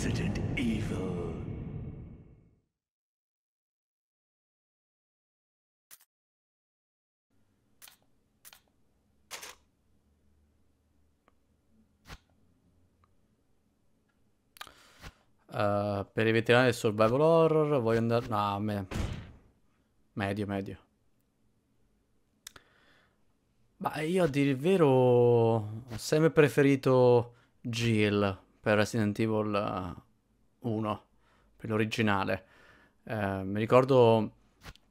Resident Evil. Uh, per i veterani del survival horror voglio andare... No, me... medio, medio. Ma io a dire il vero ho sempre preferito Jill per Resident Evil 1, eh, per l'originale. Eh, mi ricordo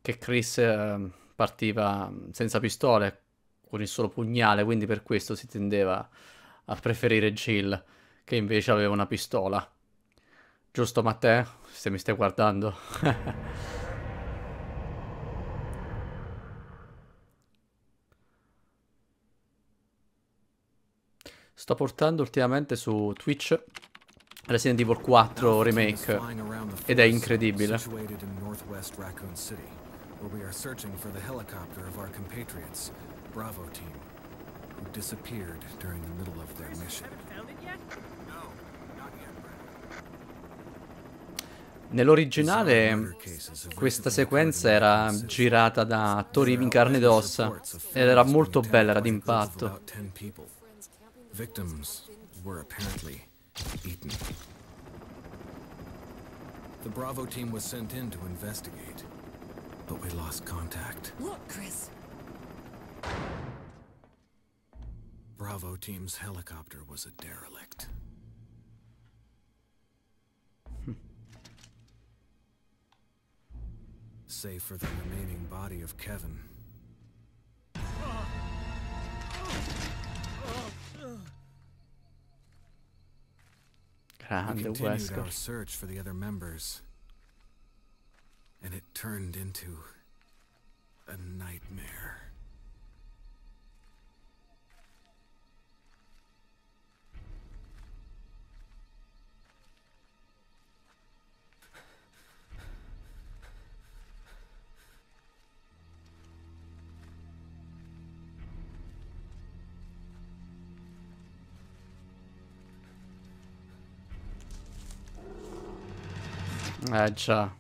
che Chris eh, partiva senza pistole, con il solo pugnale, quindi per questo si tendeva a preferire Jill, che invece aveva una pistola. Giusto Matteo? Se mi stai guardando. Sto portando ultimamente su Twitch Resident Evil 4 Remake ed è incredibile. Where we are searching for the helicopter of our compatriots, Bravo team, who disappeared during the middle of their mission. Nell'originale questa sequenza era girata da attori in carne ed ossa ed era molto bella, era d'impatto. Victims were apparently eaten. The Bravo team was sent in to investigate, but we lost contact. Look, Chris! Bravo team's helicopter was a derelict. Hmm. Save for the remaining body of Kevin, Grande we continued Wesker. our search for the other members, and it turned into a nightmare. Eh già.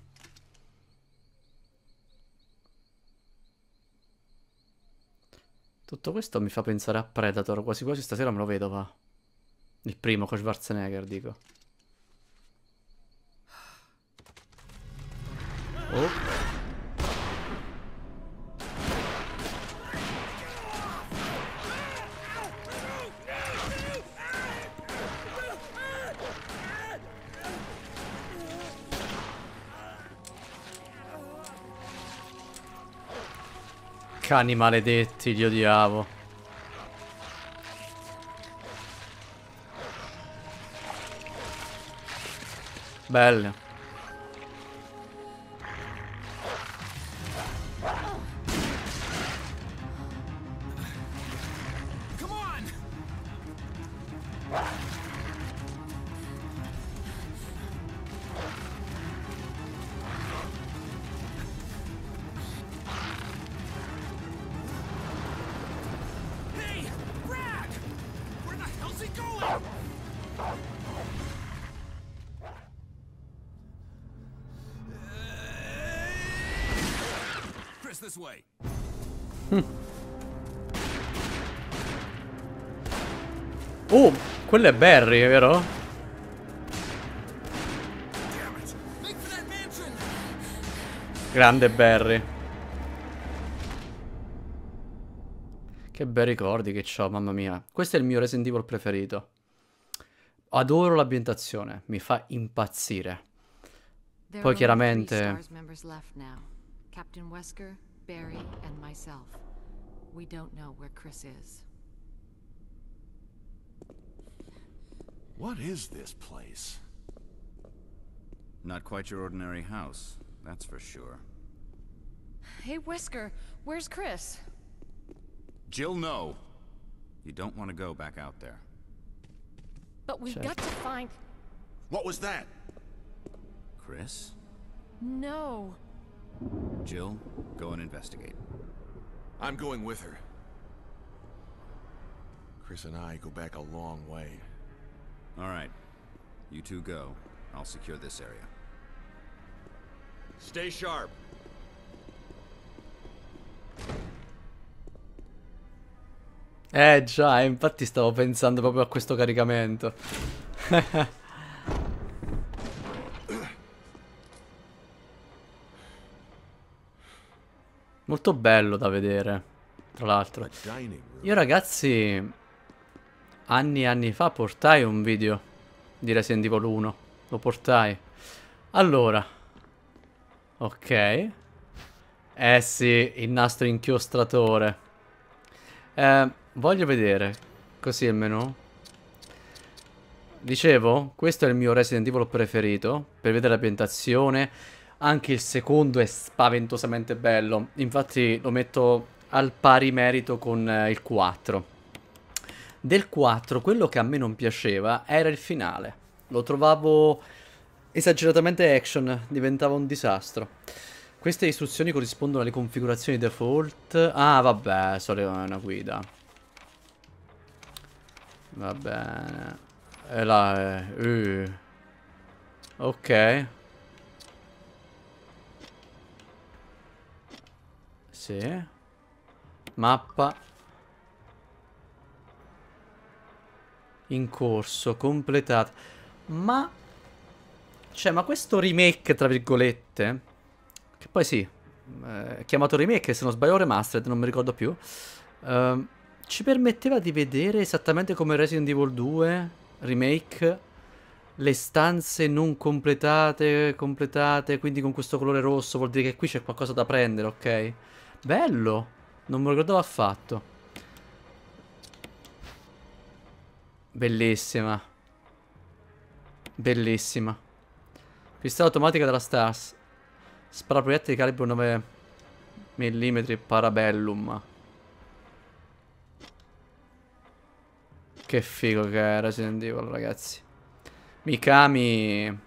Tutto questo mi fa pensare a Predator, quasi quasi stasera me lo vedo, va. Il primo con Schwarzenegger, dico. Oh. Cani maledetti, li odiavo. Bello. this way. Mm. Oh, quello è Barry, vero? Grande Barry. Che bei ricordi che ho, mamma mia. Questo è il mio Resident Evil preferito. Adoro l'ambientazione, mi fa impazzire. Poi chiaramente... Captain Wesker, Barry, and myself. We don't know where Chris is. What is this place? Not quite your ordinary house, that's for sure. Hey, Whisker, where's Chris? Jill, no! You don't want to go back out there. But we've Check. got to find... What was that? Chris? No. Jill, go and investigate. I'm going with her. Chris and I go back a long way. All right. You two go. I'll secure this area. Stay sharp. Eh già, infatti stavo pensando proprio a questo caricamento. molto bello da vedere, tra l'altro. Io ragazzi, anni e anni fa portai un video di Resident Evil 1. Lo portai. Allora. Ok. Eh sì, il nastro inchiostratore. Eh, voglio vedere. Così il menu. Dicevo, questo è il mio Resident Evil preferito. Per vedere l'ambientazione anche il secondo è spaventosamente bello. Infatti lo metto al pari merito con eh, il 4. Del 4 quello che a me non piaceva era il finale. Lo trovavo esageratamente action, diventava un disastro. Queste istruzioni corrispondono alle configurazioni default. Ah, vabbè, solo una guida. Va bene. E là... Eh. Uh. Ok. Sì. Mappa. In corso, completata. Ma... Cioè, ma questo remake, tra virgolette... Che poi sì, eh, chiamato remake, se non sbaglio remastered, non mi ricordo più. Eh, ci permetteva di vedere esattamente come Resident Evil 2 remake le stanze non completate, completate, quindi con questo colore rosso vuol dire che qui c'è qualcosa da prendere, ok? Bello! Non me lo ricordavo affatto. Bellissima. Bellissima. Pistola automatica della Stars. Spara proiettili di calibro 9 mm Parabellum. Che figo che è Resident Evil, ragazzi. Mikami...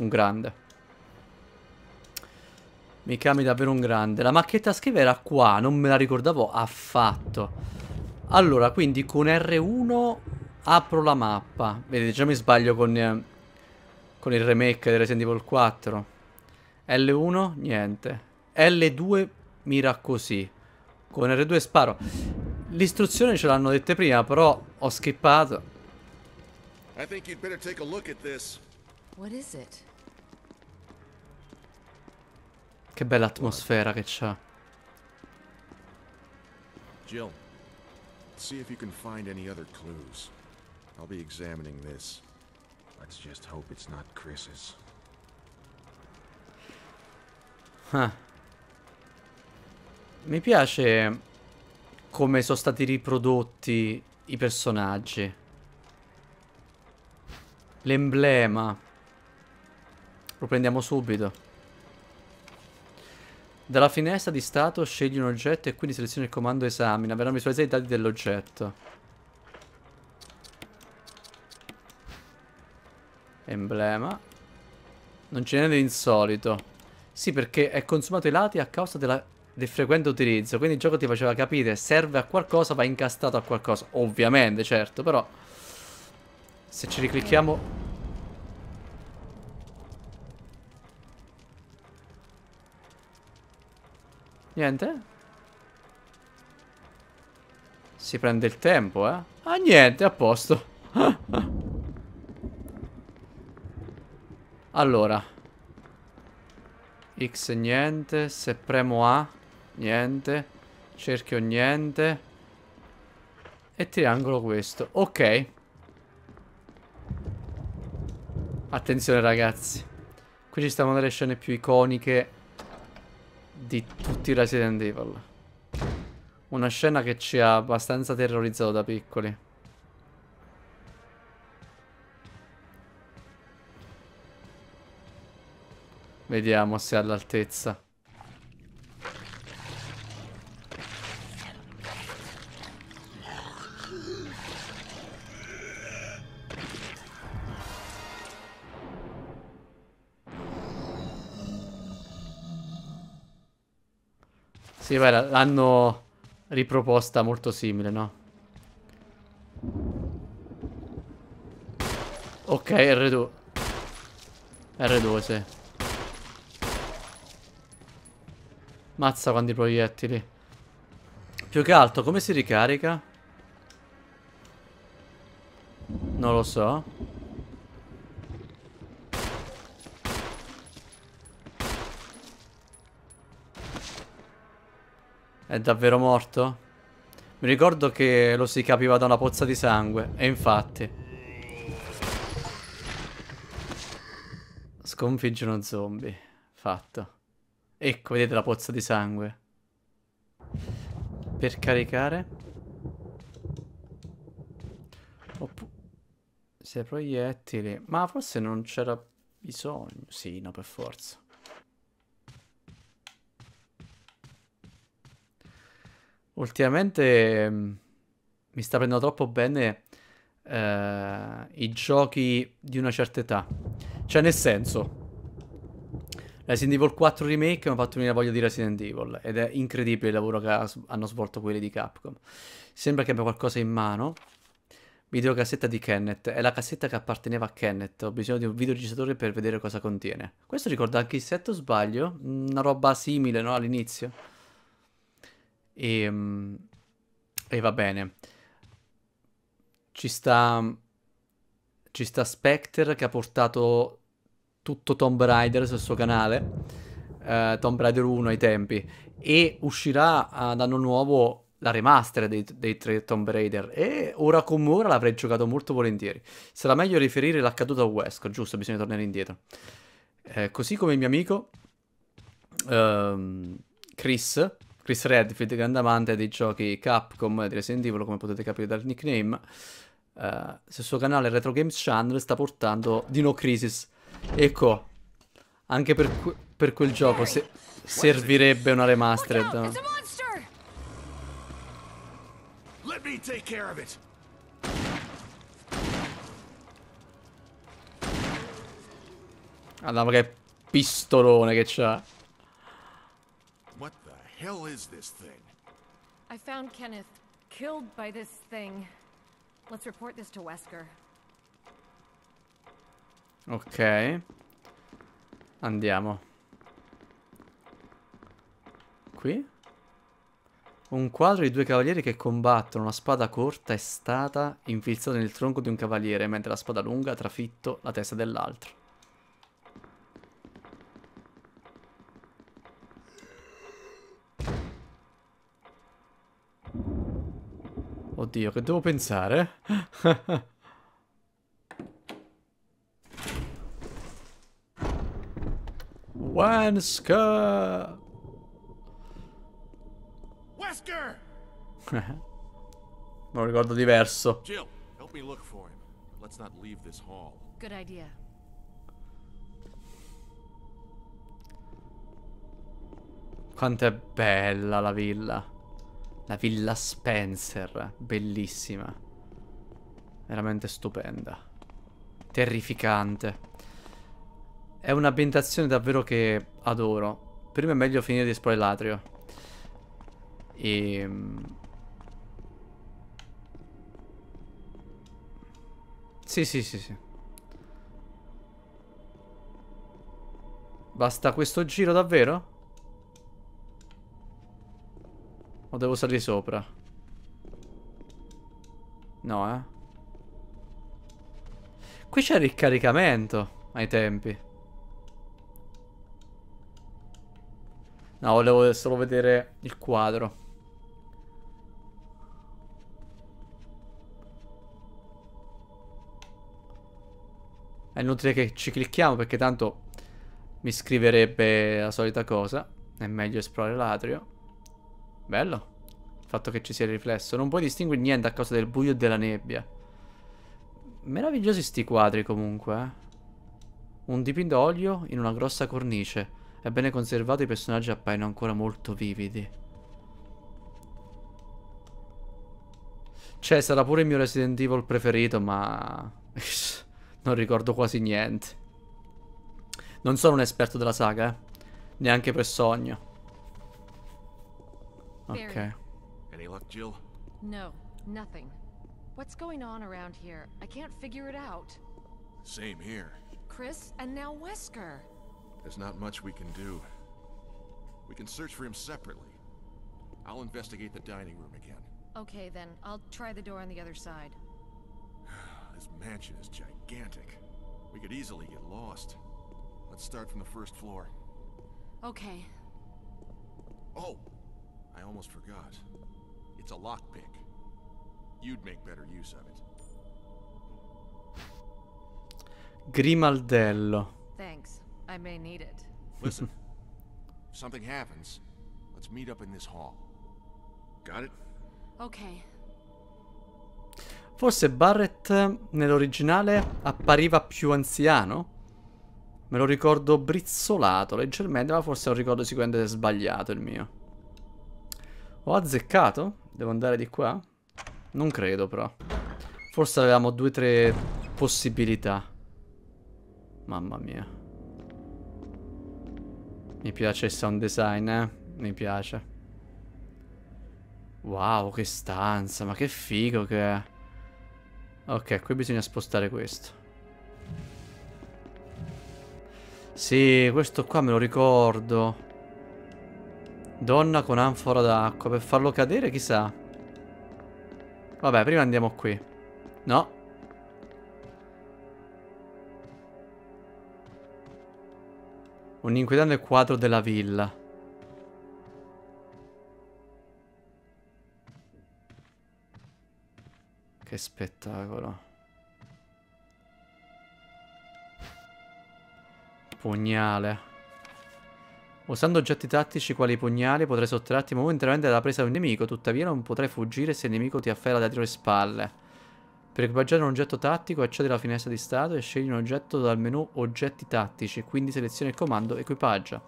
Un grande. Mikami davvero un grande. La macchetta a schiva era qua, non me la ricordavo affatto. Allora, quindi con R1 apro la mappa. Vedete, già mi sbaglio con, eh, con il remake di Resident Evil 4. L1, niente. L2 mira così. Con R2 sparo. L'istruzione ce l'hanno dette prima, però ho skippato. I think you'd better take a look at this. What che bella atmosfera che c'ha. Jill, see if you can find any other clues. I'll be examining this. Let's just hope it's not Chris's. Huh. Ah. Mi piace come sono stati riprodotti i personaggi. L'emblema. Lo prendiamo subito. Dalla finestra di stato scegli un oggetto e quindi selezioni il comando esamina. Verranno visualizzati i dati dell'oggetto. Emblema. Non c'è niente di insolito. Sì, perché è consumato i lati a causa della, del frequente utilizzo. Quindi il gioco ti faceva capire, serve a qualcosa, va incastrato a qualcosa. Ovviamente, certo, però... Se ci riclicchiamo... Niente? Si prende il tempo, eh? Ah, niente, a posto. allora. X niente, se premo A, niente. Cerchio niente. E triangolo questo. Ok. Attenzione ragazzi. Qui ci stiamo delle scene più iconiche di tutti i Resident Evil. Una scena che ci ha abbastanza terrorizzato da piccoli. Vediamo se è all'altezza. Sì, beh, l'hanno riproposta molto simile, no? Ok, R2. R2, sì. Mazza quanti proiettili. Più che altro, come si ricarica? Non lo so. È davvero morto? Mi ricordo che lo si capiva da una pozza di sangue. E infatti... Sconfigge uno zombie. Fatto. Ecco, vedete la pozza di sangue. Per caricare. Opp se proiettili. Ma forse non c'era bisogno. Sì, no, per forza. Ultimamente mm, mi sta prendendo troppo bene eh, i giochi di una certa età. Cioè, nel senso, Resident Evil 4 Remake mi ha fatto venire voglia di Resident Evil ed è incredibile il lavoro che ha, hanno svolto quelli di Capcom. Sembra che abbia qualcosa in mano. Videocassetta di Kenneth, è la cassetta che apparteneva a Kenneth, ho bisogno di un videoregistratore per vedere cosa contiene. Questo ricorda anche il set o sbaglio? Una roba simile, no? All'inizio. E, ehm, e va bene. Ci sta, ci sta Spectre che ha portato tutto Tomb Raider sul suo canale. Uh, Tomb Raider 1 ai tempi e uscirà ad anno nuovo la remaster dei, dei, tre Tomb Raider e ora come ora l'avrei giocato molto volentieri. Sarà meglio riferire l'accaduto a Wesker, giusto? Bisogna tornare indietro. Eh, così come il mio amico ehm, Chris Chris Redfield, grande amante dei giochi Capcom di Resident Evil, come potete capire dal nickname, uh, eh, sul suo canale Retro Games Channel sta portando Dino Crisis. Ecco, anche per, que per quel gioco se servirebbe una remastered. Ah, no? Allora che pistolone che c'ha hell is this thing? I found Kenneth killed by this thing. Let's report this to Wesker. Ok. Andiamo. Qui? Un quadro di due cavalieri che combattono. Una spada corta è stata infilzata nel tronco di un cavaliere, mentre la spada lunga ha trafitto la testa dell'altro. Oddio, che devo pensare? Wesker! Wesker! non ricordo diverso. Jill, help me look for him. Let's not leave this hall. Good idea. Quanto è bella la villa. La villa Spencer, bellissima. Veramente stupenda. Terrificante. È un'ambientazione davvero che adoro. Prima è meglio finire di esplorare l'atrio. E... Ehm. Sì, sì, sì, sì. Basta questo giro davvero? O devo salire sopra? No, eh. Qui c'è ricaricamento ai tempi. No, volevo solo vedere il quadro. È inutile che ci clicchiamo perché tanto mi scriverebbe la solita cosa. È meglio esplorare l'atrio. Bello. Il fatto che ci sia il riflesso. Non puoi distinguere niente a causa del buio e della nebbia. Meravigliosi sti quadri comunque, eh. Un dipinto olio in una grossa cornice. È bene conservato i personaggi appaiono ancora molto vividi. Cioè, sarà pure il mio Resident Evil preferito, ma... non ricordo quasi niente. Non sono un esperto della saga, eh. Neanche per sogno. Okay. Any luck, Jill? No, nothing. What's going on around here? I can't figure it out. Same here. Chris, and now Wesker. There's not much we can do. We can search for him separately. I'll investigate the dining room again. Okay, then. I'll try the door on the other side. this mansion is gigantic. We could easily get lost. Let's start from the first floor. Okay. Oh, I almost forgot. It's a lockpick. You'd make better use of it. Grimaldello. Thanks. I may need it. Listen. if something happens, let's meet up in this hall. Got it? Okay. Forse Barrett nell'originale appariva più anziano? Me lo ricordo brizzolato leggermente, ma forse è un ricordo sicuramente sbagliato il mio. Ho azzeccato? Devo andare di qua? Non credo però. Forse avevamo due o tre possibilità. Mamma mia. Mi piace il sound design, eh? Mi piace. Wow, che stanza, ma che figo che è. Ok, qui bisogna spostare questo. Sì, questo qua me lo ricordo. Donna con anfora d'acqua Per farlo cadere chissà Vabbè prima andiamo qui No Un inquietante quadro della villa Che spettacolo Pugnale Usando oggetti tattici quali i pugnali potrai sottrarti momentaneamente dalla presa di un nemico, tuttavia non potrai fuggire se il nemico ti afferra dietro le spalle. Per equipaggiare un oggetto tattico accedi alla finestra di stato e scegli un oggetto dal menu oggetti tattici, quindi seleziona il comando equipaggia.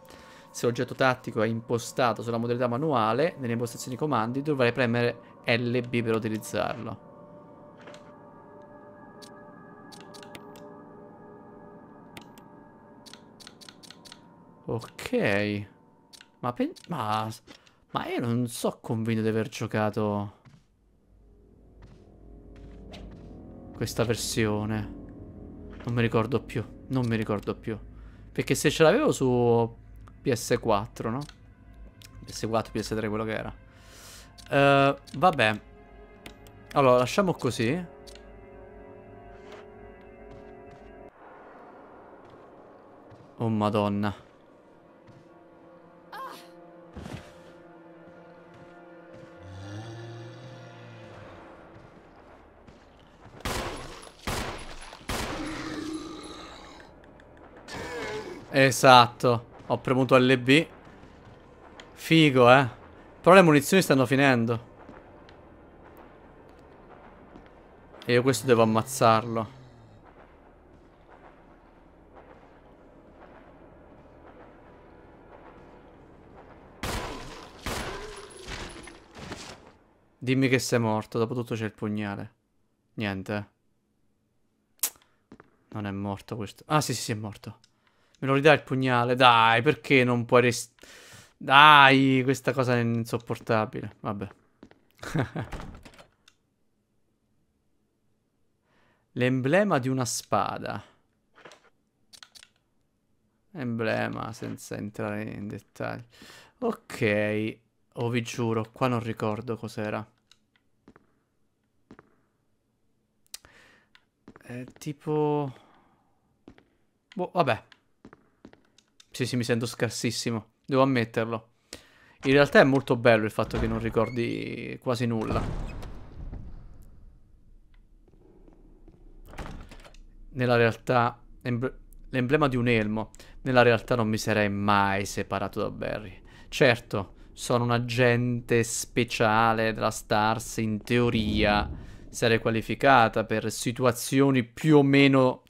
Se l'oggetto tattico è impostato sulla modalità manuale, nelle impostazioni comandi dovrai premere LB per utilizzarlo. Ok. Ma, ma, ma io non so convinto di aver giocato questa versione. Non mi ricordo più, non mi ricordo più. Perché se ce l'avevo su PS4, no? PS4, PS3, quello che era. Uh, vabbè. Allora, lasciamo così. Oh madonna. Esatto. Ho premuto LB. Figo, eh. Però le munizioni stanno finendo. E io questo devo ammazzarlo. Dimmi che sei morto, dopo tutto c'è il pugnale. Niente. Eh. Non è morto questo. Ah, sì, sì, sì, è morto. Me lo ridà il pugnale, dai, perché non puoi rest... Dai, questa cosa è insopportabile, vabbè. L'emblema di una spada. Emblema, senza entrare in dettagli. Ok, oh vi giuro, qua non ricordo cos'era. È tipo... Boh, vabbè. Sì, sì, mi sento scarsissimo. Devo ammetterlo. In realtà è molto bello il fatto che non ricordi quasi nulla. Nella realtà... L'emblema di un elmo. Nella realtà non mi sarei mai separato da Barry. Certo, sono un agente speciale della Stars, in teoria sarei qualificata per situazioni più o meno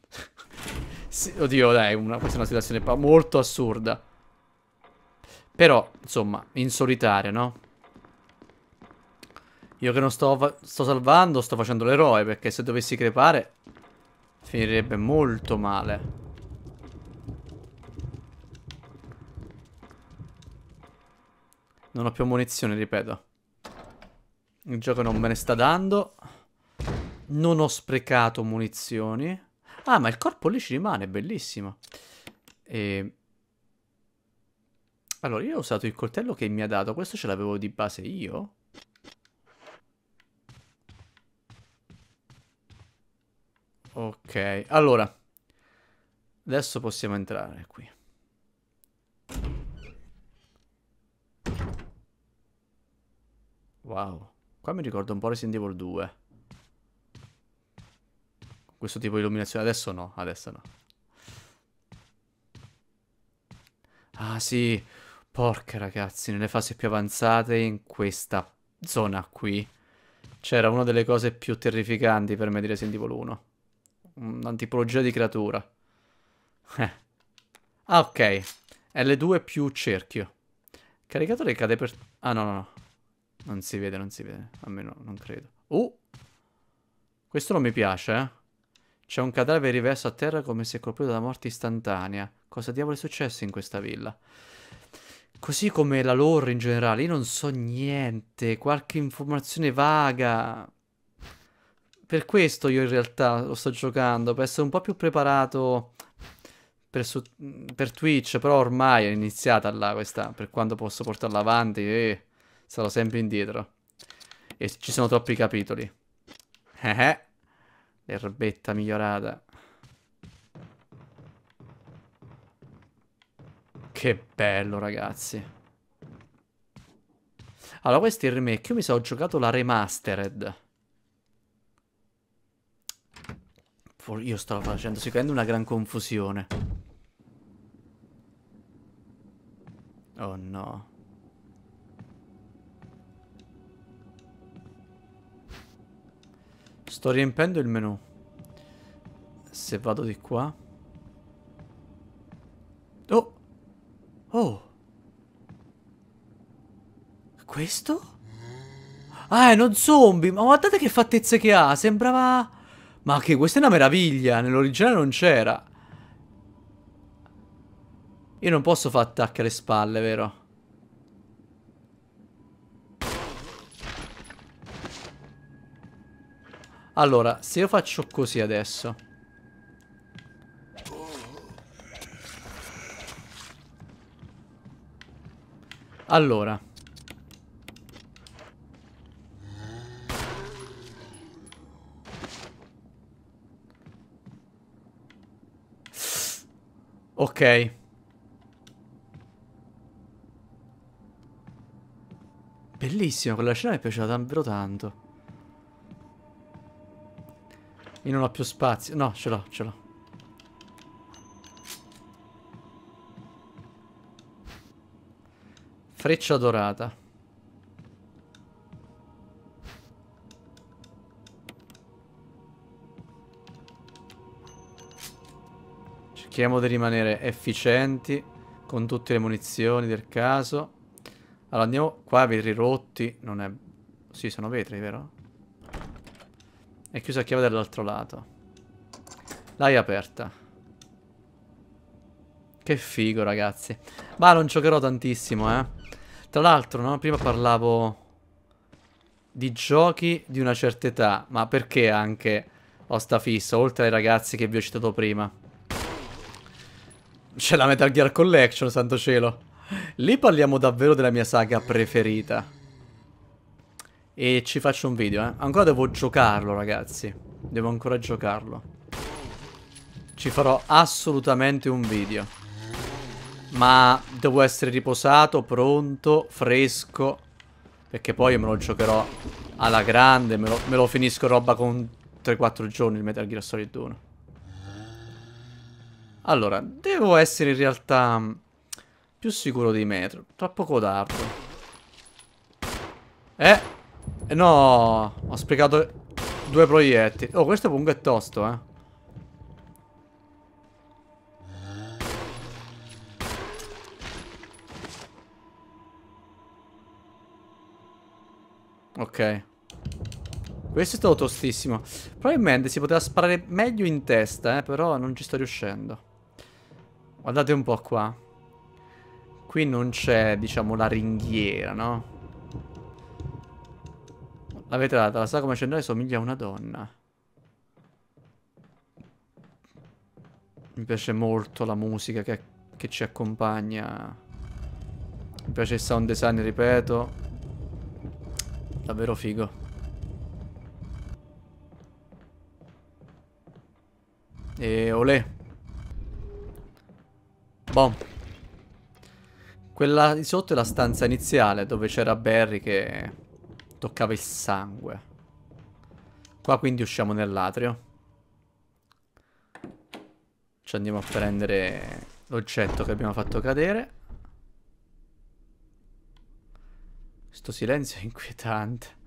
sì, oddio, dai, una, questa è una situazione molto assurda. Però, insomma, in solitario, no? Io che non sto, sto salvando, sto facendo l'eroe, perché se dovessi crepare finirebbe molto male. Non ho più munizioni, ripeto. Il gioco non me ne sta dando. Non ho sprecato munizioni. Ah, ma il corpo lì ci rimane, bellissimo. E... Ehm, allora, io ho usato il coltello che mi ha dato. Questo ce l'avevo di base io? Ok, allora. Adesso possiamo entrare qui. Wow. Qua mi ricordo un po' Resident Evil 2 questo tipo di illuminazione. Adesso no, adesso no. Ah sì, porca ragazzi, nelle fasi più avanzate in questa zona qui c'era una delle cose più terrificanti per me di Resident Evil 1. Una tipologia di creatura. Eh. Ah ok, L2 più cerchio. Caricatore cade per... Ah no no no, non si vede, non si vede, almeno non credo. Uh, questo non mi piace eh. C'è un cadavere riverso a terra come se colpito da morte istantanea. Cosa diavolo è successo in questa villa? Così come la lore in generale, io non so niente, qualche informazione vaga. Per questo io in realtà lo sto giocando, per essere un po' più preparato per, su, per Twitch, però ormai è iniziata là questa, per quanto posso portarla avanti e eh, sarò sempre indietro. E ci sono troppi capitoli. Eh eh. L'erbetta migliorata. Che bello, ragazzi. Allora, questo è il remake. Io mi sono giocato la remastered. Io sto facendo sicuramente una gran confusione. Oh no. Sto riempendo il menu. Se vado di qua... Oh! Oh! Questo? Ah, è uno zombie! Ma guardate che fattezze che ha! Sembrava... Ma che questa è una meraviglia! Nell'originale non c'era. Io non posso far attacchi alle spalle, vero? Allora, se io faccio così adesso Allora Ok Bellissimo, quella scena mi è piaciuta davvero tanto io non ho più spazio. No, ce l'ho, ce l'ho. Freccia dorata. Cerchiamo di rimanere efficienti con tutte le munizioni del caso. Allora andiamo qua, vetri rotti, non è... Sì, sono vetri, vero? È chiusa a chiave dall'altro lato. L'hai aperta. Che figo, ragazzi. Ma non giocherò tantissimo, eh. Tra l'altro, no? Prima parlavo di giochi di una certa età. Ma perché anche ho sta fissa, oltre ai ragazzi che vi ho citato prima? C'è la Metal Gear Collection, santo cielo. Lì parliamo davvero della mia saga preferita. E ci faccio un video, eh. Ancora devo giocarlo, ragazzi. Devo ancora giocarlo. Ci farò assolutamente un video. Ma devo essere riposato, pronto, fresco. Perché poi me lo giocherò alla grande. Me lo, me lo finisco roba con 3-4 giorni il Metal Gear Solid 1. Allora, devo essere in realtà più sicuro di me. Troppo codardo. Eh... Eh no, ho sprecato due proiettili. Oh, questo comunque è tosto, eh. Ok. Questo è stato tostissimo. Probabilmente si poteva sparare meglio in testa, eh, però non ci sto riuscendo. Guardate un po' qua. Qui non c'è, diciamo, la ringhiera, no? La data, la saga mercenaria somiglia a una donna. Mi piace molto la musica che, che ci accompagna. Mi piace il sound design, ripeto. Davvero figo. E olè. Bom. Quella di sotto è la stanza iniziale dove c'era Barry che toccava il sangue. Qua quindi usciamo nell'atrio. Ci andiamo a prendere l'oggetto che abbiamo fatto cadere. Questo silenzio è inquietante.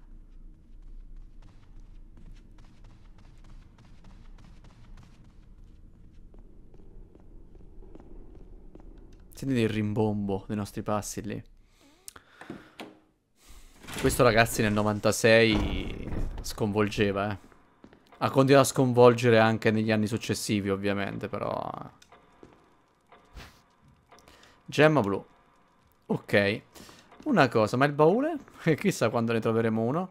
Sentite il rimbombo dei nostri passi lì. Questo ragazzi nel 96 sconvolgeva, eh. Ha continuato a sconvolgere anche negli anni successivi, ovviamente, però... Eh. Gemma blu. Ok. Una cosa, ma il baule? Chissà quando ne troveremo uno.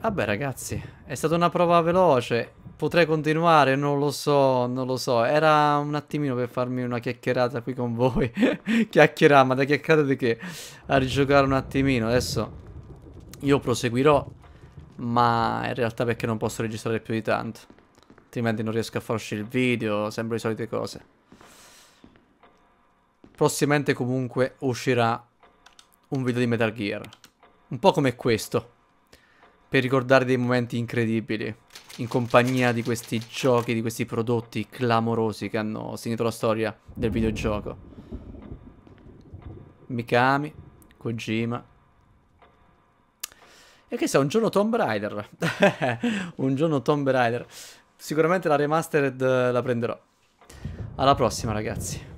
Vabbè ragazzi, è stata una prova veloce Potrei continuare, non lo so, non lo so. Era un attimino per farmi una chiacchierata qui con voi. Chiacchierà, ma da chiacchierata di che? A rigiocare un attimino. Adesso io proseguirò, ma in realtà perché non posso registrare più di tanto. Altrimenti non riesco a far uscire il video, sempre le solite cose. Prossimamente comunque uscirà un video di Metal Gear. Un po' come questo per ricordare dei momenti incredibili in compagnia di questi giochi, di questi prodotti clamorosi che hanno segnato la storia del videogioco. Mikami, Kojima. E che sa, un giorno Tomb Raider. un giorno Tomb Raider. Sicuramente la remastered la prenderò. Alla prossima ragazzi.